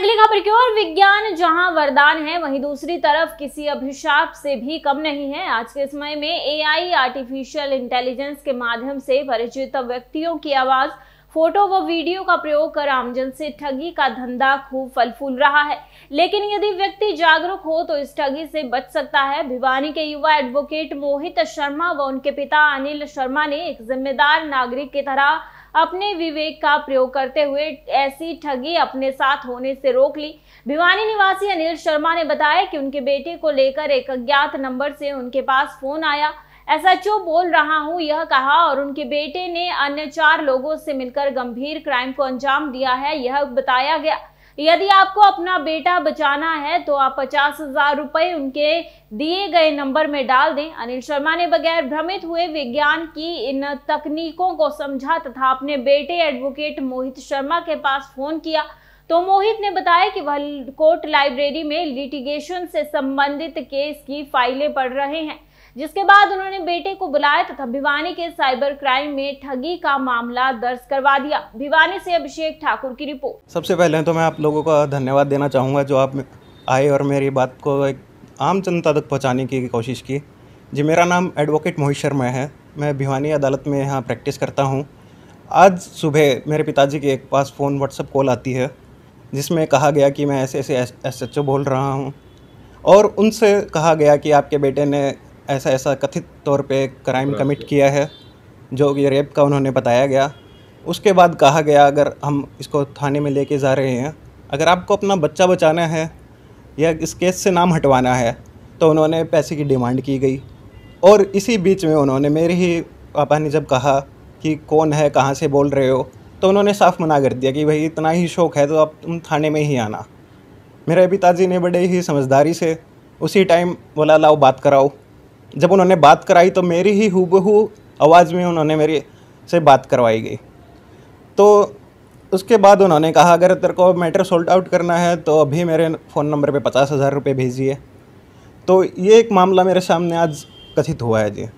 अगली खबर की ओर विज्ञान जहां वरदान है वहीं दूसरी तरफ किसी अभिशाप से भी कम नहीं है आज के समय में एआई आर्टिफिशियल इंटेलिजेंस के माध्यम से परिचित व्यक्तियों की आवाज फोटो व वीडियो का प्रयोग कर आमजन से ठगी का धंधा खूब फल फूल रहा है लेकिन यदि व्यक्ति जागरूक हो तो इस ठगी से बच सकता है भिवानी के युवा एडवोकेट मोहित शर्मा व उनके पिता अनिल शर्मा ने एक जिम्मेदार नागरिक की तरह अपने विवेक का प्रयोग करते हुए ऐसी ठगी अपने साथ होने से रोक ली भिवानी निवासी अनिल शर्मा ने बताया कि उनके बेटे को लेकर एक अज्ञात नंबर से उनके पास फोन आया एसएचओ बोल रहा हूं यह कहा और उनके बेटे ने अन्य चार लोगों से मिलकर गंभीर क्राइम को अंजाम दिया है यह बताया गया यदि आपको अपना बेटा बचाना है तो आप पचास हजार रुपए उनके दिए गए नंबर में डाल दें अनिल शर्मा ने बगैर भ्रमित हुए विज्ञान की इन तकनीकों को समझा तथा अपने बेटे एडवोकेट मोहित शर्मा के पास फोन किया तो मोहित ने बताया कि वह कोर्ट लाइब्रेरी में लिटिगेशन से संबंधित केस की फाइलें पढ़ रहे हैं जिसके बाद उन्होंने बेटे को बुलाया तथा भिवानी के साइबर क्राइम में ठगी का मामला दर्ज करवा दिया भिवानी से अभिषेक ठाकुर की रिपोर्ट सबसे पहले तो मैं आप लोगों का धन्यवाद देना चाहूँगा जो आप आए और मेरी बात को एक आम जनता तक पहुँचाने की कोशिश की जी मेरा नाम एडवोकेट मोहित शर्मा है मैं भिवानी अदालत में यहाँ प्रैक्टिस करता हूँ आज सुबह मेरे पिताजी के एक पास फ़ोन व्हाट्सअप कॉल आती है जिसमें कहा गया कि मैं ऐसे ऐसे एस एच ओ बोल रहा हूँ और उनसे कहा गया कि आपके बेटे ने ऐसा ऐसा कथित तौर पे क्राइम कमिट किया है जो कि रेप का उन्होंने बताया गया उसके बाद कहा गया अगर हम इसको थाने में लेके जा रहे हैं अगर आपको अपना बच्चा बचाना है या इस केस से नाम हटवाना है तो उन्होंने पैसे की डिमांड की गई और इसी बीच में उन्होंने मेरे ही पापा ने जब कहा कि कौन है कहाँ से बोल रहे हो तो उन्होंने साफ मना कर दिया कि भाई इतना ही शौक है तो आप तुम थाने में ही आना मेरे पिताजी ने बड़े ही समझदारी से उसी टाइम बोला लाओ बात कराओ जब उन्होंने बात कराई तो मेरी ही हूबहू आवाज़ में उन्होंने मेरे से बात करवाई गई तो उसके बाद उन्होंने कहा अगर तेरे को मैटर सोल्ट आउट करना है तो अभी मेरे फ़ोन नंबर पे पचास हज़ार रुपये भेजिए तो ये एक मामला मेरे सामने आज कथित हुआ है जी